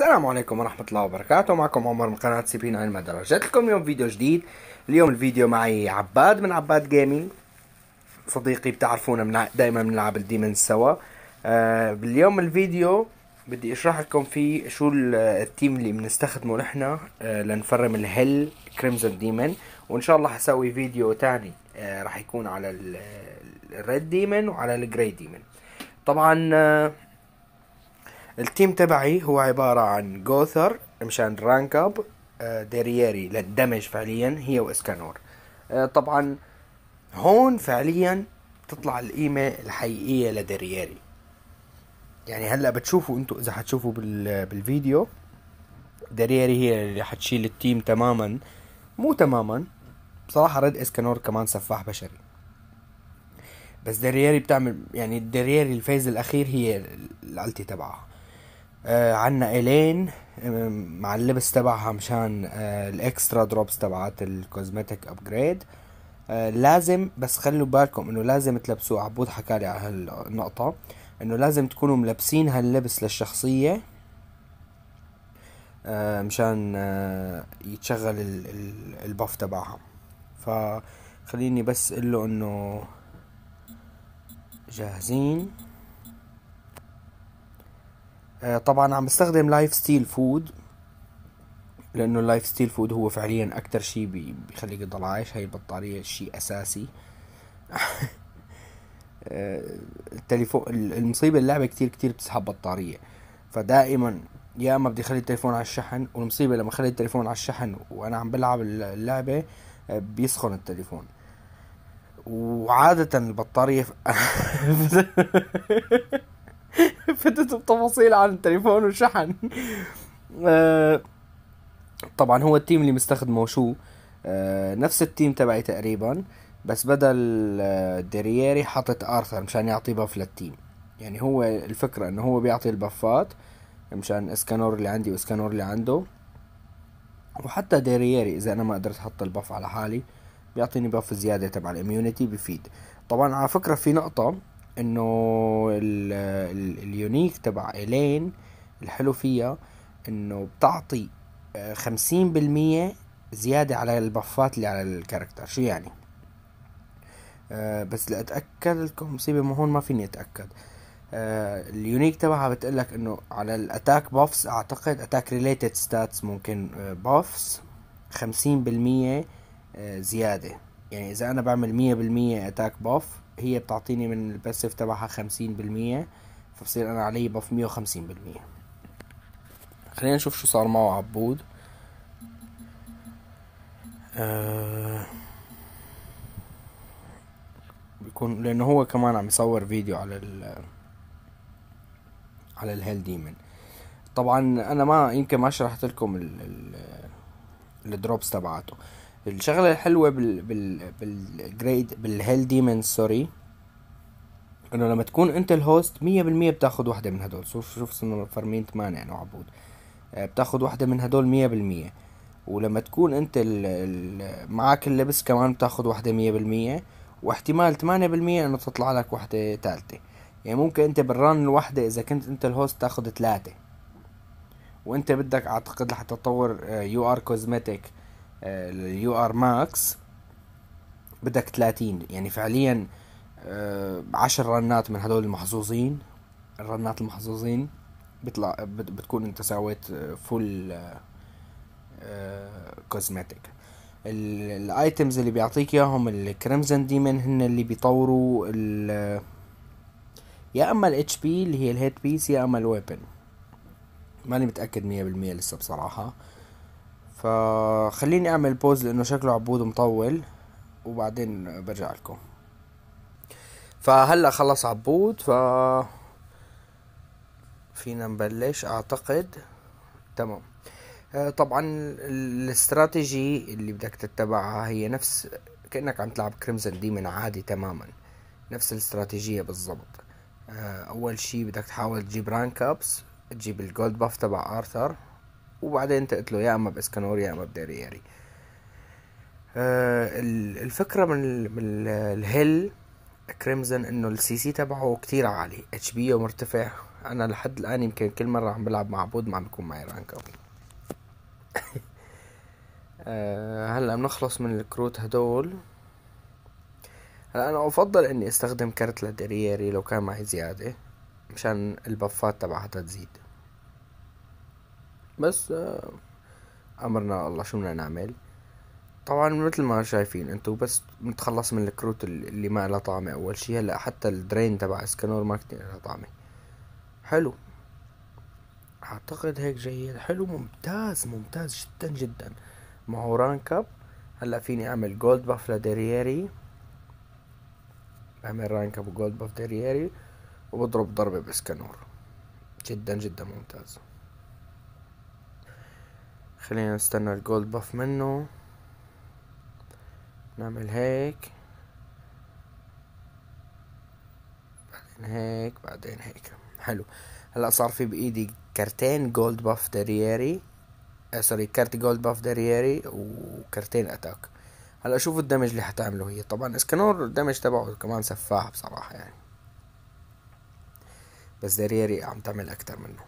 السلام عليكم ورحمة الله وبركاته معكم عمر من قناة سيبين علم الدرجات لكم اليوم فيديو جديد اليوم الفيديو معي عباد من عباد جيمنج صديقي بتعرفونا من دائما بنلعب الديمن سوا آه، اليوم الفيديو بدي اشرح لكم فيه شو التيم اللي بنستخدمه نحن آه، لنفرم الهل كريمزون ديمن وان شاء الله حسوي فيديو تاني آه، راح يكون على الريد ديمن وعلى الجراي ديمن طبعا آه التيم تبعي هو عبارة عن جوثر مشان رانك اب آه، ديرييري للدمج فعليا هي واسكانور آه، طبعا هون فعليا تطلع القيمة الحقيقية لدرييري يعني هلا بتشوفوا انتوا اذا حتشوفوا بالفيديو درييري هي اللي حتشيل التيم تماما مو تماما بصراحة ريد اسكانور كمان سفاح بشري بس درييري بتعمل يعني درييري الفيز الاخير هي الالتي تبعها آه، عنا الين آه، مع اللبس تبعها مشان آه، الاكسترا دروبس تبعات الكوزمتيك ابجريد لازم بس خلوا بالكم انه لازم تلبسوه عبود حكالي على هالنقطة انه لازم تكونوا ملبسين هاللبس للشخصية مشان يتشغل الباف تبعها فخليني بس اقول له انه جاهزين آه، طبعا عم بستخدم لايف ستيل فود لانه اللايف ستيل فود هو فعليا اكتر شيء بيخليك تضل عايش هاي البطاريه شيء اساسي آه، التليفون المصيبه اللعبه كتير كتير بتسحب بطاريه فدائما يا اما بدي اخلي التليفون على الشحن والمصيبه لما اخلي التليفون على الشحن وانا عم بلعب اللعبه آه، بيسخن التليفون وعاده البطاريه فتت بتفاصيل عن التليفون وشحن آه، طبعا هو التيم اللي مستخدمه شو آه، نفس التيم تبعي تقريبا بس بدل آه، ديرييري حطت ارثر مشان يعطي بف للتيم يعني هو الفكرة انه هو بيعطي البفات مشان اسكانور اللي عندي واسكانور اللي عنده وحتى ديرييري اذا انا ما قدرت احط البف على حالي بيعطيني بف زيادة تبع الاميونيتي بفيد طبعا على فكرة في نقطة انه اليونيك تبع الين الحلو فيها انه بتعطي آه، خمسين بالمية زيادة على البفات اللي على الكاركتر شو يعني آه، بس لأتأكد لكم مصيبة ما هون ما فيني أتأكد آه، اليونيك تبعها بتقلك انه على الاتاك بافس اعتقد اتاك ريليتد ستاتس ممكن بافس خمسين بالمية زيادة يعني اذا انا بعمل مية بالمية اتاك باف هي بتعطيني من الباسيف تبعها خمسين بالمية فبصير انا علي بف مية وخمسين بالمية خلينا نشوف شو صار معه عبود آه، بيكون لانه هو كمان عم يصور فيديو على ال على الهيل ديمن طبعا انا ما يمكن ما شرحت لكم الدروبس تبعته الشغله الحلوه بال بال بالجريد بالهيل ديمن سوري انه لما تكون انت الهوست مية بالمية بتاخد وحده من هدول شوف شوف صرنا فرمين ثمانية انا يعني وعبود آه، بتاخد وحده من هدول مية بالمية ولما تكون انت ال ال معك اللبس كمان بتاخد وحده مية بالمية واحتمال تمانية بالمية انه تطلع لك وحده ثالثه يعني ممكن انت بالران الوحده اذا كنت انت الهوست تاخد ثلاثه وانت بدك اعتقد لحتى تطور يو ار كوزمتيك اليو ار ماكس بدك 30 يعني فعليا 10 آه، رنات من هدول المحظوظين الرنات المحظوظين بيطلع بتكون انت سويت فول كوزمتيك الايتمز اللي بيعطيك اياهم الكريمزن ديمن هن اللي بيطوروا ال يا اما الاتش بي اللي هي الهيد بيس يا اما الويبن ماني متاكد 100% لسه بصراحه فخليني اعمل بوز لانه شكله عبود مطول وبعدين برجع لكم فهلا خلص عبود ف فينا نبلش اعتقد تمام آه، طبعا الاستراتيجي اللي بدك تتبعها هي نفس كانك عم تلعب كريمزن ديمن عادي تماما نفس الاستراتيجيه بالضبط آه، اول شي بدك تحاول تجيب رانك ابس تجيب الجولد باف تبع ارثر وبعدين انت له يا اما باسكنور يا اما بدارياري آه الفكره من, من الهيل كريمزن انه السي سي تبعه كتير عالي اتش بي مرتفع انا لحد الان يمكن كل مره عم بلعب مع بود ما عم بيكون معي رانك اب آه هلا بنخلص من الكروت هدول هلا انا افضل اني استخدم كرت لدرييري لو كان معي زياده مشان البفات تبعها تزيد بس آه، امرنا الله شو بدنا نعمل طبعا مثل ما شايفين انتو بس نتخلص من الكروت اللي ما لها طعمه اول شي هلا حتى الدرين تبع اسكانور ما كتير لها طعمه حلو اعتقد هيك جيد حلو ممتاز ممتاز جدا جدا ما هو رانك اب هلا فيني اعمل جولد باف لدرييري بعمل رانك اب وجولد باف درييري وبضرب ضربة باسكانور جدا جدا ممتاز خلينا نستنى الجولد باف منه نعمل هيك بعدين هيك بعدين هيك حلو هلا صار في بايدي كرتين جولد باف درياري آه سوري كرت جولد باف درياري وكرتين اتاك هلا شوفوا الدمج اللي حتعمله هي طبعا اسكنور الدمج تبعه كمان سفاح بصراحه يعني بس درياري عم تعمل اكتر منه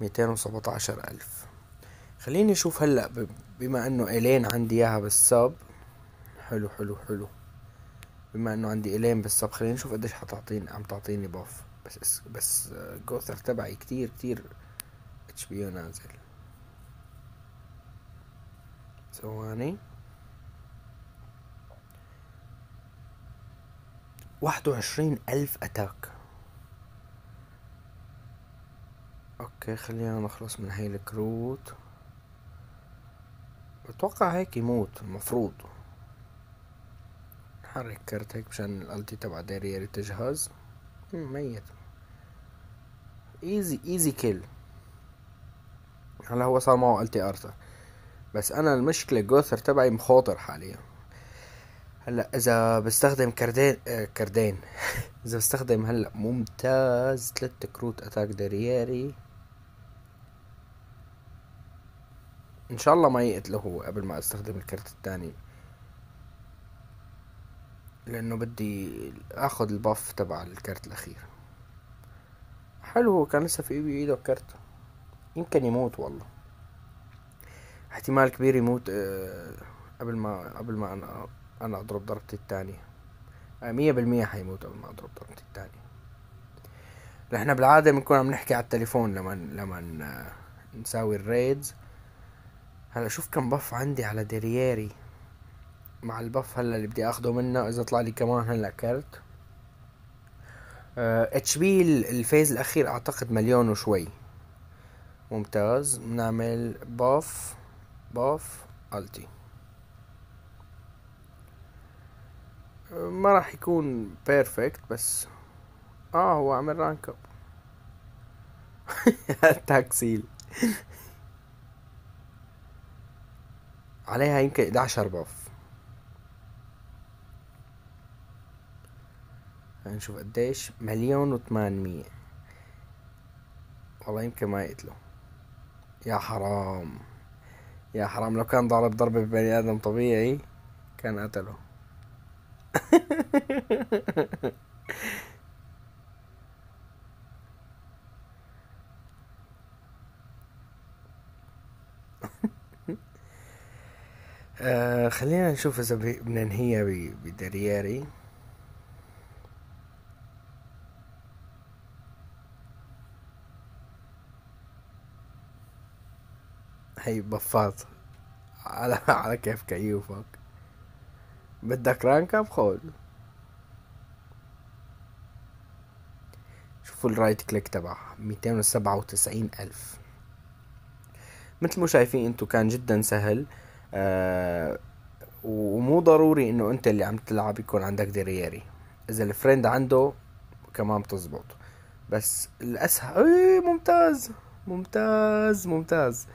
ميتين وسبعتاشر الف خليني اشوف هلا بما انه الين عندي اياها بالسب حلو حلو حلو بما انه عندي الين بالسب خليني نشوف قديش حتعطيني عم تعطيني بوف بس بس جوثر تبعي كتير كتير اتش بي نازل ثواني واحد وعشرين ألف أتاك أوكي خلينا نخلص من هاي الكروت اتوقع هيك يموت المفروض نحرك كرت هيك مشان الالتي تبع دارير تجهز ميت ايزي ايزي كيل هلا هو صار معه التي ارثر بس انا المشكله جوثر تبعي مخاطر حاليا هلا اذا بستخدم كردين آه كردين اذا بستخدم هلا ممتاز ثلاث كروت اتاك درياري ان شاء الله ما يقتله قبل ما استخدم الكرت التاني لانه بدي اخذ الباف تبع الكرت الاخير حلو هو كان لسه في ايده كرت يمكن يموت والله احتمال كبير يموت آه، قبل ما قبل ما انا انا اضرب ضربتي الثانيه آه، مية بالمية حيموت قبل ما اضرب ضربتي الثانيه نحن بالعاده بنكون عم نحكي على التليفون لما لما آه، نساوي الريدز هلا شوف كم بف عندي على درياري مع البف هلا اللي بدي اخده منه اذا طلع لي كمان هلا كرت اتش آه، بي الفيز الاخير اعتقد مليون وشوي ممتاز بنعمل بف بف التي ما راح يكون بيرفكت بس اه هو عمل رانك اب تاكسيل عليها يمكن 11 باف هنشوف يعني قديش مليون وثمانمية والله يمكن ما يقتله يا حرام يا حرام لو كان ضارب ضربة ببني آدم طبيعي كان قتله آه خلينا نشوف اذا بننهيها بدرياري هي بفاط على على كيف كيوفك بدك رانك اب خود شوفوا الرايت كليك تبعها ميتين وسبعة وتسعين ألف مثل ما شايفين انتو كان جدا سهل آه، ومو ضروري انه انت اللي عم تلعب يكون عندك درياري اذا الفريند عنده كمان بتزبط بس الاسهل ايه ممتاز ممتاز ممتاز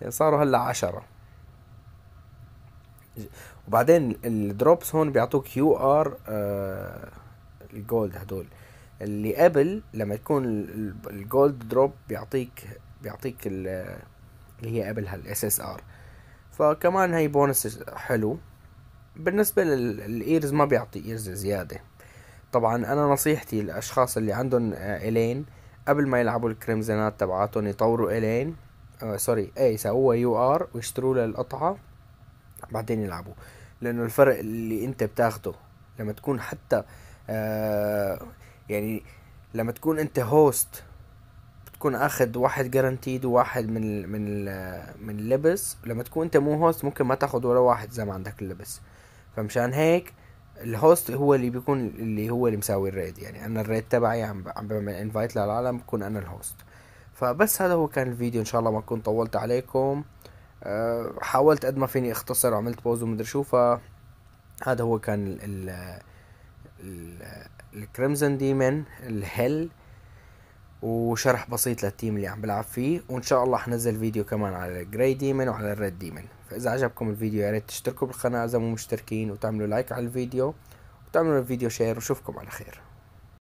يعني صاروا هلا عشرة وبعدين الدروبس هون بيعطوك يو ار الجولد هدول اللي قبل لما يكون الجولد دروب بيعطيك بيعطيك اللي هي قبلها الاس اس ار فكمان هاي بونس حلو بالنسبة للايرز ما بيعطي ايرز زيادة طبعا انا نصيحتي للاشخاص اللي عندهم آه، الين قبل ما يلعبوا الكريمزنات تبعاتهم يطوروا الين آه سوري اي يسووها يو ار ويشتروا له القطعة بعدين يلعبوا لانه الفرق اللي انت بتاخده لما تكون حتى آه يعني لما تكون انت هوست تكون اخد واحد جارانتيد وواحد من ال من ال من اللبس لما تكون انت مو هوست ممكن ما تاخد ولا واحد زي ما عندك اللبس فمشان هيك الهوست هو اللي بيكون اللي هو اللي مساوي الريد يعني انا الريد تبعي عم عم بعمل انفايت للعالم بكون انا الهوست فبس هذا هو كان الفيديو ان شاء الله ما اكون طولت عليكم أه حاولت قد ما فيني اختصر وعملت بوز ومدري شو هذا هو كان ال ال الكريمزون ديمن الهيل وشرح بسيط للتيم اللي عم بلعب فيه وان شاء الله حنزل فيديو كمان على الجراي ديمن وعلى الريد ديمن فاذا عجبكم الفيديو يا ريت تشتركوا بالقناه اذا مو مشتركين وتعملوا لايك على الفيديو وتعملوا الفيديو شير وشوفكم على خير